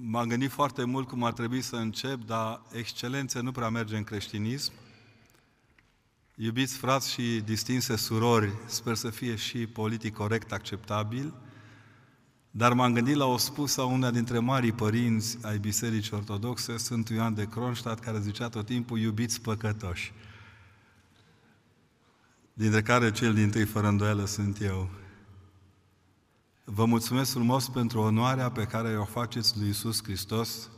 m-am gândit foarte mult cum ar trebui să încep, dar excelență nu prea merge în creștinism. Iubiți frați și distinse surori, sper să fie și politic corect acceptabil, dar m-am gândit la o spusă a una dintre marii părinți ai Bisericii Ortodoxe, sunt Ioan de Kronstadt, care zicea tot timpul, iubiți păcătoși, dintre care cel din tâi fără îndoială sunt eu. Vă mulțumesc frumos pentru onoarea pe care o faceți lui Isus Hristos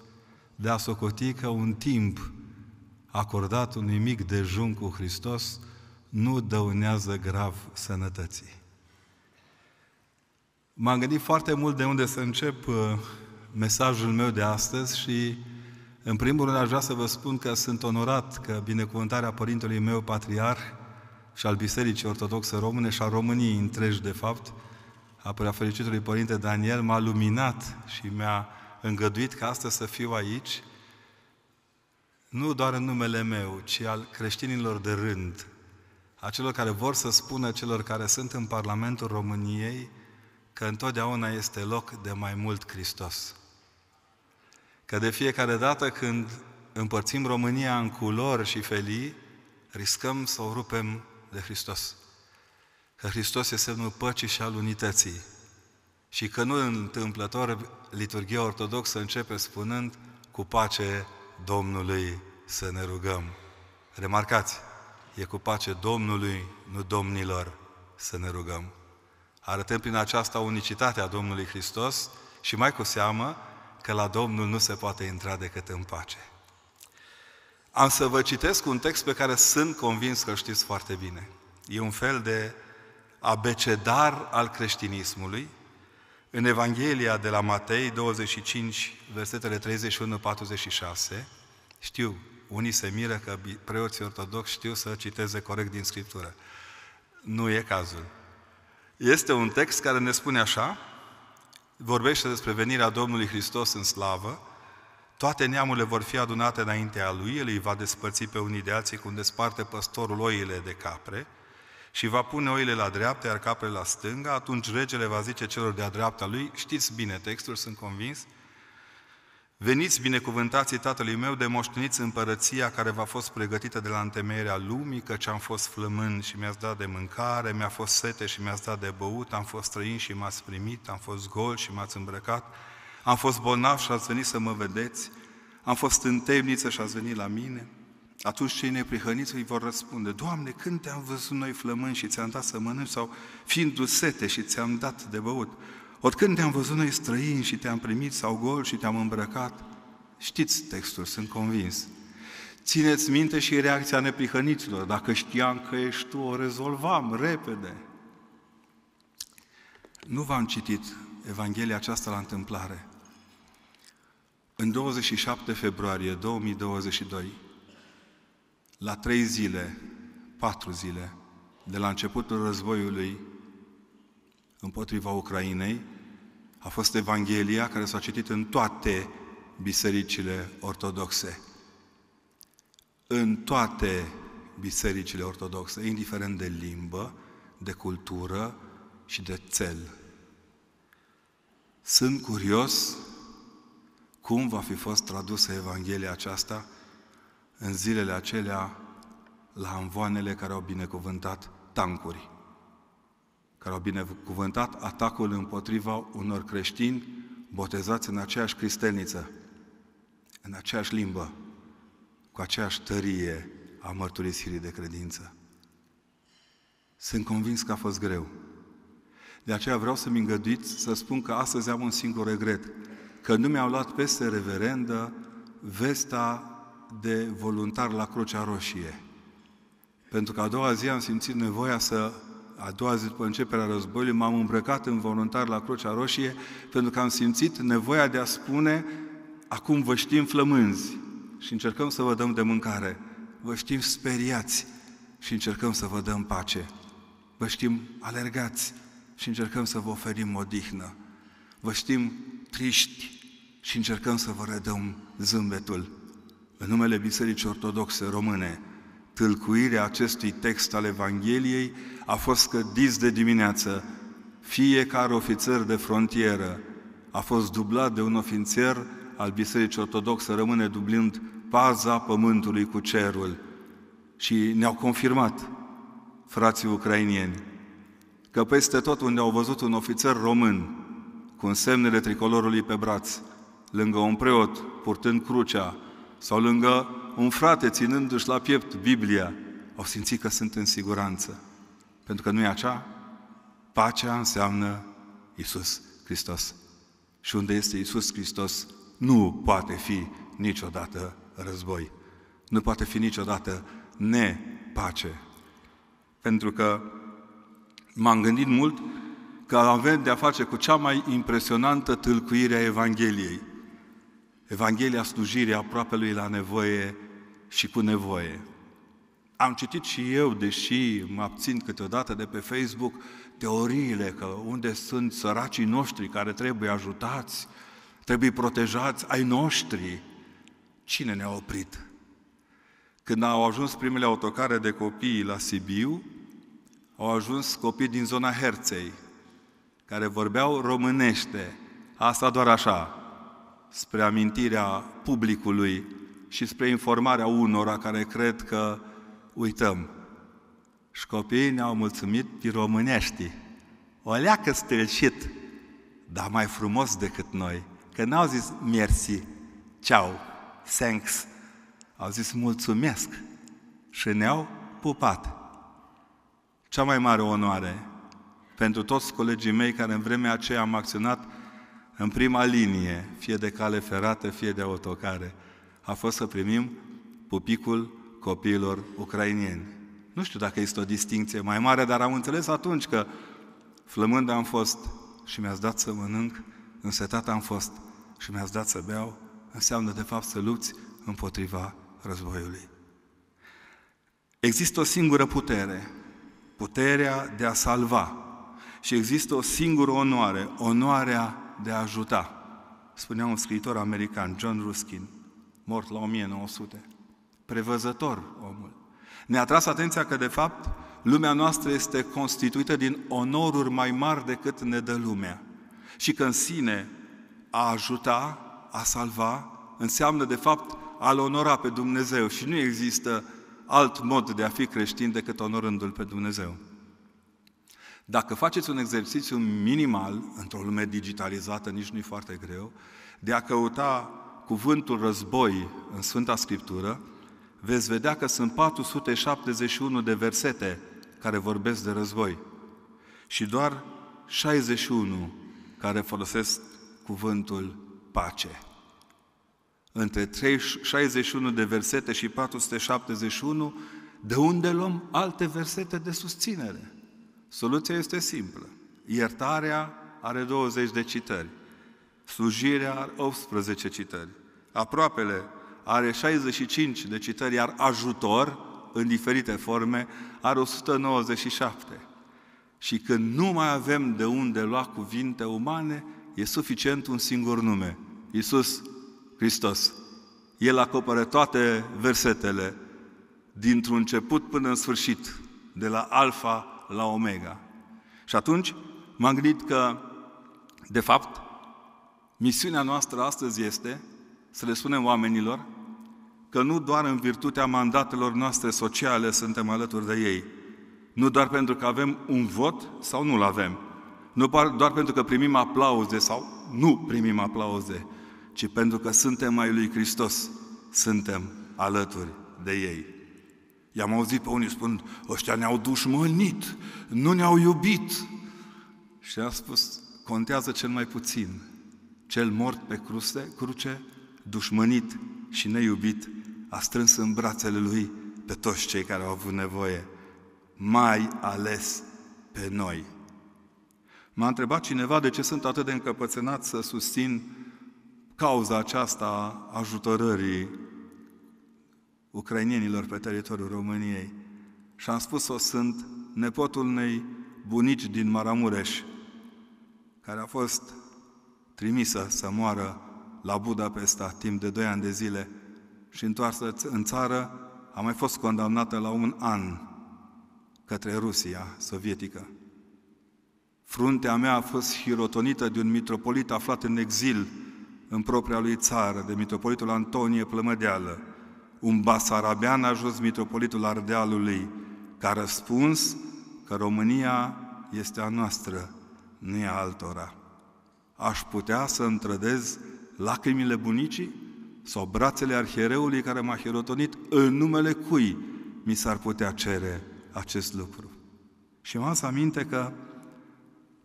de a socoti că un timp acordat unui mic dejun cu Hristos nu dăunează grav sănătății. M-am gândit foarte mult de unde să încep uh, mesajul meu de astăzi și în primul rând aș vrea să vă spun că sunt onorat că binecuvântarea părintelui meu patriar și al Bisericii Ortodoxe Române și a României întregi, de fapt, apărea fericitului Părinte Daniel, m-a luminat și mi-a îngăduit ca astăzi să fiu aici, nu doar în numele meu, ci al creștinilor de rând, a celor care vor să spună celor care sunt în Parlamentul României că întotdeauna este loc de mai mult Hristos. Că de fiecare dată când împărțim România în culori și felii, riscăm să o rupem de Hristos că Hristos este semnul păcii și al unității. Și că nu întâmplător liturgia ortodoxă începe spunând cu pace Domnului să ne rugăm. Remarcați, e cu pace Domnului, nu domnilor, să ne rugăm. Arătăm prin aceasta unicitatea Domnului Hristos și mai cu seamă că la Domnul nu se poate intra decât în pace. Am să vă citesc un text pe care sunt convins că îl știți foarte bine. E un fel de abecedar al creștinismului, în Evanghelia de la Matei 25, versetele 31-46, știu, unii se miră că preoții ortodoxi știu să citeze corect din Scriptură. Nu e cazul. Este un text care ne spune așa, vorbește despre venirea Domnului Hristos în slavă, toate neamurile vor fi adunate înaintea lui, el îi va despărți pe unii de alții cum desparte păstorul oile de capre, și va pune oile la dreapta, iar capele la stânga, atunci regele va zice celor de-a dreapta lui, știți bine textul, sunt convins, Veniți binecuvântații Tatălui meu de moșteniți împărăția care v-a fost pregătită de la întemeierea lumii, căci am fost flămând și mi-ați dat de mâncare, mi-a fost sete și mi-ați dat de băut, am fost străin și m-ați primit, am fost gol și m-ați îmbrăcat, am fost bolnav și ați venit să mă vedeți, am fost în temniță și ați venit la mine, atunci cei neprihăniți îi vor răspunde, Doamne, când te-am văzut noi flămâni și ți-am dat să mănânci sau fiind dusete și ți-am dat de băut? Ori când te-am văzut noi străini și te-am primit sau gol și te-am îmbrăcat? Știți textul, sunt convins. Țineți minte și reacția neprihăniților. Dacă știam că ești tu, o rezolvam repede. Nu v-am citit Evanghelia aceasta la întâmplare. În 27 februarie 2022, la trei zile, patru zile, de la începutul războiului împotriva Ucrainei, a fost Evanghelia care s-a citit în toate bisericile ortodoxe. În toate bisericile ortodoxe, indiferent de limbă, de cultură și de cel. Sunt curios cum va fi fost tradusă Evanghelia aceasta în zilele acelea la anvoanele care au binecuvântat tancuri, care au binecuvântat atacul împotriva unor creștini botezați în aceeași cristelniță, în aceeași limbă, cu aceeași tărie a mărturisirii de credință. Sunt convins că a fost greu. De aceea vreau să-mi îngăduiți să spun că astăzi am un singur regret, că nu mi-au luat peste reverendă vesta de voluntar la Crucea Roșie. Pentru că a doua zi am simțit nevoia să, a doua zi după începerea războiului, m-am îmbrăcat în voluntar la Crucea Roșie, pentru că am simțit nevoia de a spune, acum vă știm flămânzi și încercăm să vă dăm de mâncare, vă știm speriați și încercăm să vă dăm pace, vă știm alergați și încercăm să vă oferim odihnă, vă știm triști și încercăm să vă redăm zâmbetul în numele Bisericii Ortodoxe Române, tâlcuirea acestui text al Evangheliei a fost că dis de dimineață. Fiecare ofițer de frontieră a fost dublat de un ofițer al Bisericii Ortodoxe Rămâne, dublind paza pământului cu cerul. Și ne-au confirmat frații ucrainieni că peste tot unde au văzut un ofițer român cu semnele tricolorului pe braț, lângă un preot purtând crucea, sau lângă un frate ținându-și la piept Biblia, au simțit că sunt în siguranță. Pentru că nu e așa? Pacea înseamnă Isus Hristos. Și unde este Isus Hristos, nu poate fi niciodată război. Nu poate fi niciodată nepace. Pentru că m-am gândit mult că avem de-a face cu cea mai impresionantă tâlcuire a Evangheliei. Evanghelia slujirii aproape lui la nevoie și cu nevoie. Am citit și eu, deși mă abțin câteodată de pe Facebook, teoriile că unde sunt săracii noștri care trebuie ajutați, trebuie protejați, ai noștri, cine ne-a oprit? Când au ajuns primele autocare de copii la Sibiu, au ajuns copii din zona Herței, care vorbeau românește, asta doar așa, spre amintirea publicului și spre informarea unora care cred că uităm. Și copiii ne-au mulțumit pe românești. O leacă strălcit, dar mai frumos decât noi. Că n-au zis mersi, ceau, thanks. Au zis mulțumesc și ne-au pupat. Cea mai mare onoare pentru toți colegii mei care în vremea aceea am acționat în prima linie, fie de cale ferată, fie de autocare, a fost să primim pupicul copiilor ucrainieni. Nu știu dacă este o distinție mai mare, dar am înțeles atunci că flămând am fost și mi-ați dat să mănânc, însetat am fost și mi-ați dat să beau, înseamnă de fapt să lupți împotriva războiului. Există o singură putere, puterea de a salva și există o singură onoare, onoarea de a ajuta, spunea un scriitor american, John Ruskin, mort la 1900. Prevăzător omul. Ne-a tras atenția că, de fapt, lumea noastră este constituită din onoruri mai mari decât ne dă lumea. Și că în sine a ajuta, a salva, înseamnă, de fapt, a-L onora pe Dumnezeu. Și nu există alt mod de a fi creștin decât onorându-L pe Dumnezeu. Dacă faceți un exercițiu minimal, într-o lume digitalizată, nici nu-i foarte greu, de a căuta cuvântul război în Sfânta Scriptură, veți vedea că sunt 471 de versete care vorbesc de război și doar 61 care folosesc cuvântul pace. Între 61 de versete și 471, de unde luăm alte versete de susținere? Soluția este simplă. Iertarea are 20 de citări. Slujirea are 18 citări. Aproapele are 65 de citări, iar ajutor, în diferite forme, are 197. Și când nu mai avem de unde lua cuvinte umane, e suficient un singur nume, Iisus Hristos. El acoperă toate versetele, dintr-un început până în sfârșit, de la alfa la Omega. Și atunci m-am gândit că, de fapt, misiunea noastră astăzi este să le spunem oamenilor că nu doar în virtutea mandatelor noastre sociale suntem alături de ei, nu doar pentru că avem un vot sau nu-l avem, nu doar pentru că primim aplauze sau nu primim aplauze, ci pentru că suntem mai lui Hristos, suntem alături de ei. I-am auzit pe unii spun, ăștia ne-au dușmănit, nu ne-au iubit. Și a spus, contează cel mai puțin. Cel mort pe cruce, cruce dușmănit și neiubit, a strâns în brațele lui pe toți cei care au avut nevoie, mai ales pe noi. M-a întrebat cineva de ce sunt atât de încăpățânat să susțin cauza aceasta a ajutorării ucrainienilor pe teritoriul României și am spus-o, sunt nepotul unei bunici din Maramureș, care a fost trimisă să moară la Budapesta timp de 2 ani de zile și întoarsă în țară, a mai fost condamnată la un an către Rusia sovietică. Fruntea mea a fost hirotonită de un mitropolit aflat în exil în propria lui țară, de mitropolitul Antonie Plămădeală, un basarabean a ajuns mitropolitul Ardealului, a răspuns că România este a noastră, nu e altora. Aș putea să întrădez lacrimile bunicii sau brațele arhiereului care m-a hirotonit în numele cui mi s-ar putea cere acest lucru. Și m-am să aminte că,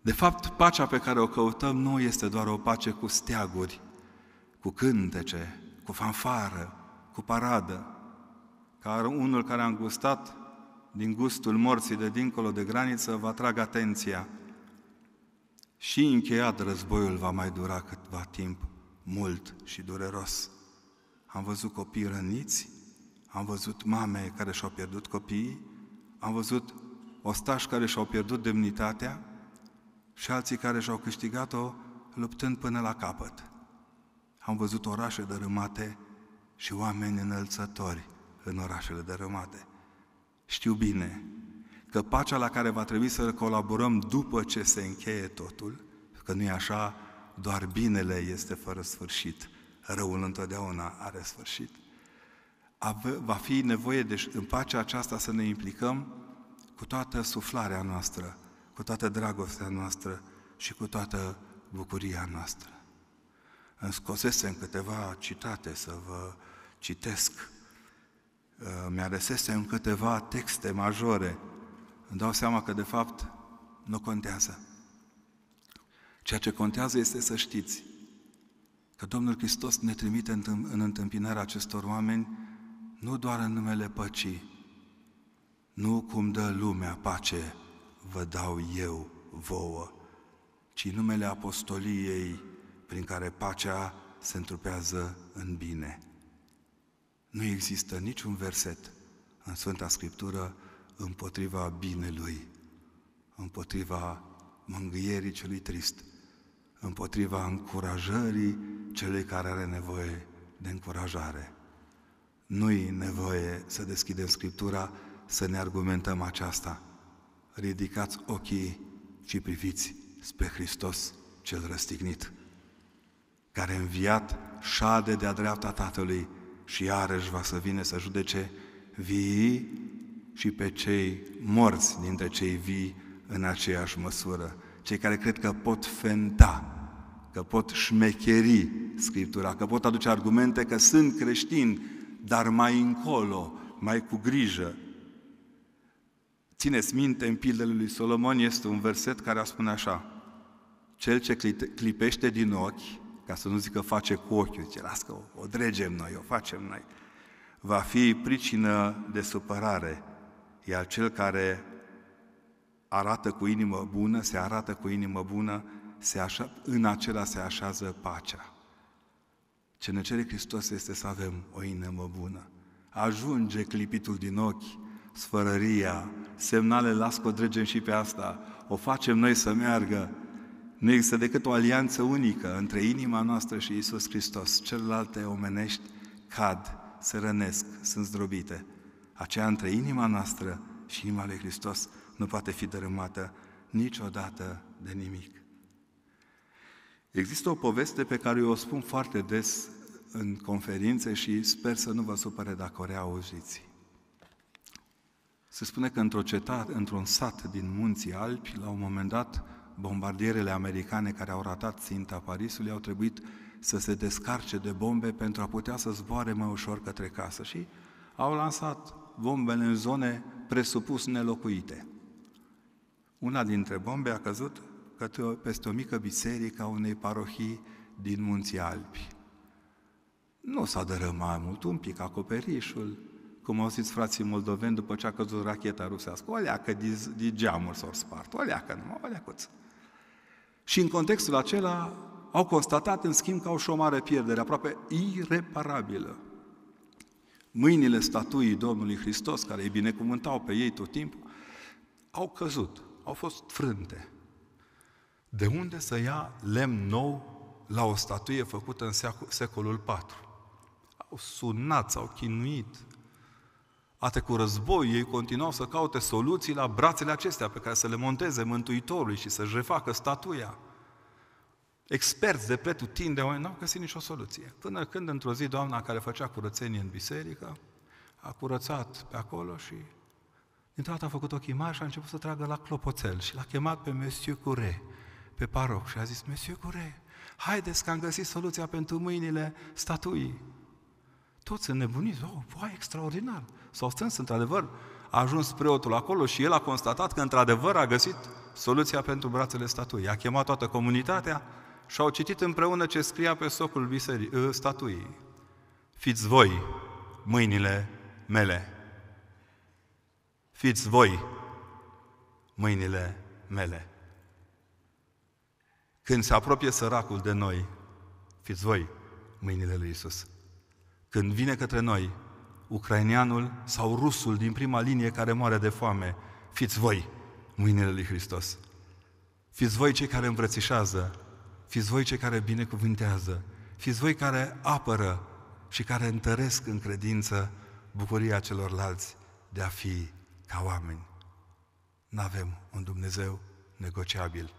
de fapt, pacea pe care o căutăm nu este doar o pace cu steaguri, cu cântece, cu fanfară, cu paradă, ca unul care a îngustat din gustul morții de dincolo de graniță, va trag atenția. Și încheiat războiul va mai dura câtva timp, mult și dureros. Am văzut copii răniți, am văzut mame care și-au pierdut copiii, am văzut ostași care și-au pierdut demnitatea și alții care și-au câștigat-o luptând până la capăt. Am văzut orașe dărâmate, și oameni înălțători în orașele dărâmate. Știu bine că pacea la care va trebui să colaborăm după ce se încheie totul, că nu e așa, doar binele este fără sfârșit, răul întotdeauna are sfârșit. Va fi nevoie, deci, în pacea aceasta să ne implicăm cu toată suflarea noastră, cu toată dragostea noastră și cu toată bucuria noastră. Îmi scosesem câteva citate să vă citesc, uh, mi în câteva texte majore, îmi dau seama că, de fapt, nu contează. Ceea ce contează este să știți că Domnul Hristos ne trimite în întâmpinarea acestor oameni nu doar în numele păcii, nu cum dă lumea pace, vă dau eu vouă, ci numele apostoliei prin care pacea se întrupează în bine. Nu există niciun verset în Sfânta Scriptură împotriva binelui, împotriva mângâierii celui trist, împotriva încurajării celui care are nevoie de încurajare. Nu-i nevoie să deschidem Scriptura, să ne argumentăm aceasta. Ridicați ochii și priviți spre Hristos cel răstignit, care înviat șade de-a dreapta Tatălui, și iarăși va să vină să judece vii și pe cei morți dintre cei vii în aceeași măsură. Cei care cred că pot fenta, că pot șmecheri Scriptura, că pot aduce argumente că sunt creștini, dar mai încolo, mai cu grijă. Țineți minte, în pildele lui Solomon este un verset care a spune așa, Cel ce clipește din ochi ca să nu zică face cu ochiul, zice, las că o, o dregem noi, o facem noi, va fi pricină de supărare, iar cel care arată cu inimă bună, se arată cu inimă bună, se așa, în acela se așează pacea. Ce ne cere Hristos este să avem o inimă bună. Ajunge clipitul din ochi, sfărăria, semnale, las că o dregem și pe asta, o facem noi să meargă, nu există decât o alianță unică între inima noastră și Isus Hristos. Celelalte omenești cad, se rănesc, sunt zdrobite. Aceea între inima noastră și inima lui Hristos nu poate fi dărâmată niciodată de nimic. Există o poveste pe care eu o spun foarte des în conferințe și sper să nu vă supere dacă o reauziți. Se spune că într-o cetate, într-un sat din munții Alpi, la un moment dat, bombardierele americane care au ratat ținta Parisului au trebuit să se descarce de bombe pentru a putea să zboare mai ușor către casă și au lansat bombele în zone presupus nelocuite. Una dintre bombe a căzut peste o mică biserică a unei parohii din Munții Alpi. Nu s-a dărâmat mult, un pic acoperișul, cum zis, frații moldoveni după ce a căzut racheta rusească, o leacă de, de geamuri s-au spart, o leacă numai, o leacuță. Și în contextul acela au constatat, în schimb, că au și o mare pierdere, aproape ireparabilă. Mâinile statuii Domnului Hristos, care îi binecuvântau pe ei tot timpul, au căzut, au fost frânte. De unde să ia lemn nou la o statuie făcută în secolul IV? Au sunat, s-au chinuit, Ate cu război, ei continuau să caute soluții la brațele acestea pe care să le monteze Mântuitorului și să-și refacă statuia. Experți de pretutinde oameni n-au găsit nicio soluție. Până când, într-o zi, doamna care făcea curățenie în biserică, a curățat pe acolo și dintr-o dată a făcut ochii mari și a început să tragă la clopoțel și l-a chemat pe Monsieur Cure, pe paroc și a zis, Monsieur Cure, haideți că am găsit soluția pentru mâinile statuii. Toți înnebuniți, oh, voi, extraordinar. S-au strâns, într-adevăr, a ajuns preotul acolo și el a constatat că, într-adevăr, a găsit soluția pentru brațele statuii. A chemat toată comunitatea și au citit împreună ce scria pe socul biserii, ă, statuii. Fiți voi mâinile mele. Fiți voi mâinile mele. Când se apropie săracul de noi, fiți voi mâinile lui Isus. Când vine către noi ucraineanul sau rusul din prima linie care moare de foame, fiți voi mâinile lui Hristos. Fiți voi cei care îmbrățișează, fiți voi cei care binecuvântează, fiți voi care apără și care întăresc în credință bucuria celorlalți de a fi ca oameni. Nu avem un Dumnezeu negociabil,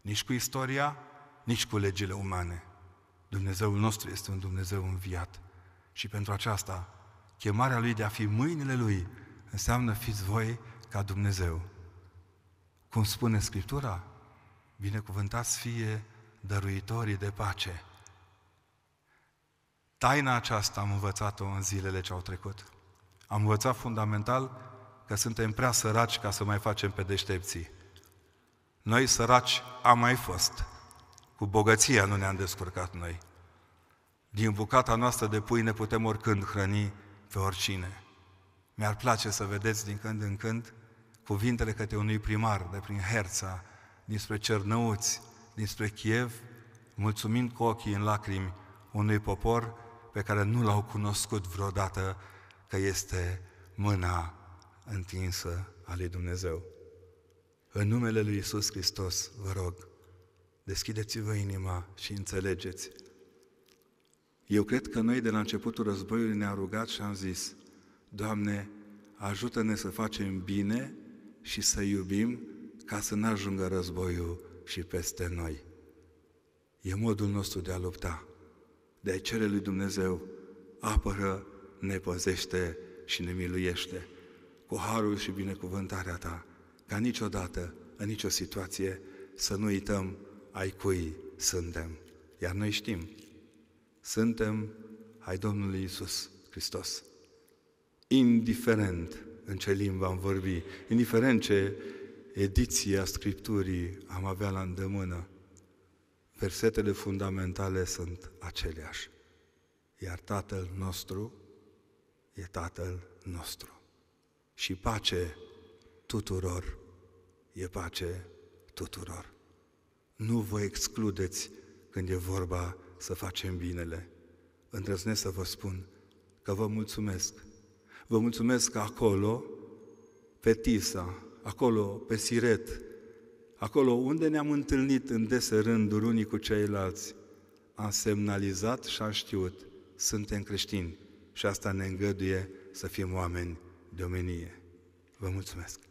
nici cu istoria, nici cu legile umane. Dumnezeul nostru este un Dumnezeu înviat. Și pentru aceasta, chemarea lui de a fi mâinile lui înseamnă fiți voi ca Dumnezeu. Cum spune Scriptura, binecuvântați fie dăruitorii de pace. Taina aceasta am învățat-o în zilele ce au trecut. Am învățat fundamental că suntem prea săraci ca să mai facem pe deștepții. Noi săraci am mai fost. Cu bogăția nu ne-am descurcat noi. Din bucata noastră de pui ne putem oricând hrăni pe oricine. Mi-ar place să vedeți din când în când cuvintele către unui primar de prin Herța, dinspre Cernăuți, dinspre Kiev, mulțumind cu ochii în lacrimi unui popor pe care nu l-au cunoscut vreodată că este mâna întinsă a lui Dumnezeu. În numele lui Isus Hristos, vă rog, deschideți-vă inima și înțelegeți eu cred că noi de la începutul războiului ne-am rugat și am zis, Doamne, ajută-ne să facem bine și să iubim ca să nu ajungă războiul și peste noi. E modul nostru de a lupta. De a cere lui Dumnezeu, apără, ne păzește și ne miluiește cu harul și binecuvântarea ta, ca niciodată, în nicio situație, să nu uităm ai cui suntem. Iar noi știm suntem ai Domnului Isus Hristos. Indiferent în ce limbă am vorbi, indiferent ce ediție a Scripturii am avea la îndemână, versetele fundamentale sunt aceleași. Iar Tatăl nostru e Tatăl nostru. Și pace tuturor e pace tuturor. Nu vă excludeți când e vorba să facem binele. Îndrăznesc să vă spun că vă mulțumesc. Vă mulțumesc că acolo, pe Tisa, acolo, pe Siret, acolo unde ne-am întâlnit în dese rânduri unii cu ceilalți, am semnalizat și am știut, suntem creștini și asta ne îngăduie să fim oameni de omenie. Vă mulțumesc!